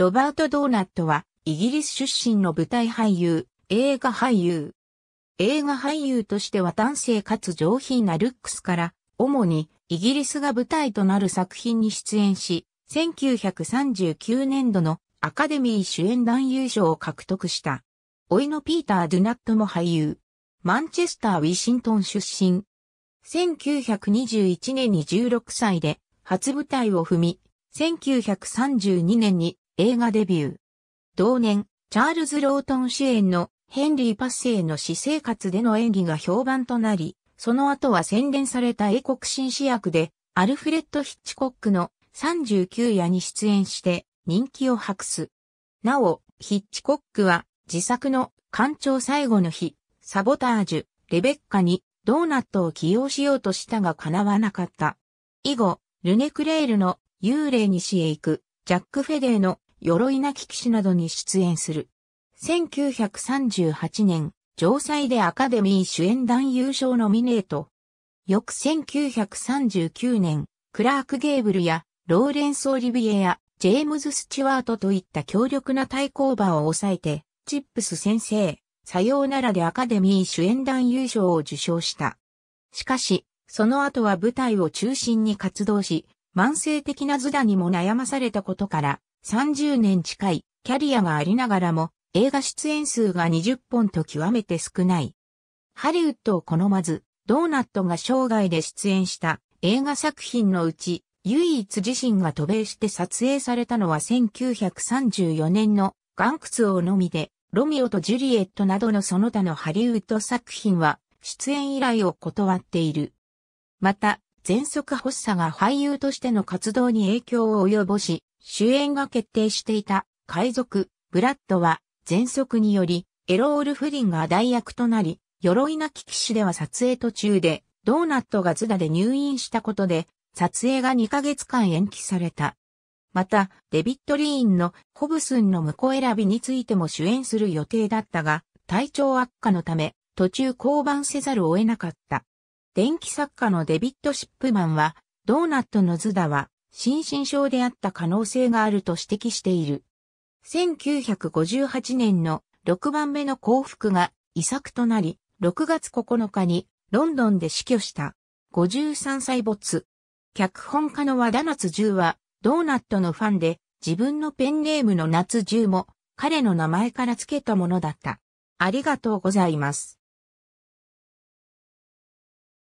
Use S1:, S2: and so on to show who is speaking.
S1: ロバート・ドーナットは、イギリス出身の舞台俳優、映画俳優。映画俳優としては男性かつ上品なルックスから、主にイギリスが舞台となる作品に出演し、1939年度のアカデミー主演男優賞を獲得した。老いのピーター・ドゥナットも俳優。マンチェスター・ウィシントン出身。1921年に16歳で初舞台を踏み、1932年に映画デビュー。同年、チャールズ・ロートン主演のヘンリー・パッセイの私生活での演技が評判となり、その後は洗練された英国紳士役で、アルフレッド・ヒッチコックの39夜に出演して人気を博す。なお、ヒッチコックは自作の艦長最後の日、サボタージュ、レベッカにドーナットを起用しようとしたが叶わなかった。以後、ルネクレールの幽霊にしへ行く、ジャック・フェデーの鎧なき騎士などに出演する。1938年、城西でアカデミー主演男優賞ノミネート。翌1939年、クラーク・ゲーブルやローレンス・オリビエやジェームズ・スチュワートといった強力な対抗馬を抑えて、チップス先生、さようならでアカデミー主演男優賞を受賞した。しかし、その後は舞台を中心に活動し、慢性的な図打にも悩まされたことから、30年近いキャリアがありながらも映画出演数が20本と極めて少ない。ハリウッドを好まず、ドーナットが生涯で出演した映画作品のうち、唯一自身が渡米して撮影されたのは1934年の岩窟王のみで、ロミオとジュリエットなどのその他のハリウッド作品は出演依頼を断っている。また、全速発作が俳優としての活動に影響を及ぼし、主演が決定していた海賊、ブラッドは、全速により、エロール・フリンが代役となり、鎧なき騎士では撮影途中で、ドーナットがズダで入院したことで、撮影が2ヶ月間延期された。また、デビット・リーンのホブスンの婿選びについても主演する予定だったが、体調悪化のため、途中降板せざるを得なかった。電気作家のデビット・シップマンは、ドーナットのズダは心身症であった可能性があると指摘している。1958年の6番目の幸福が遺作となり、6月9日にロンドンで死去した53歳没。脚本家の和田夏十はドーナットのファンで自分のペンネームの夏十も彼の名前から付けたものだった。ありがとうございます。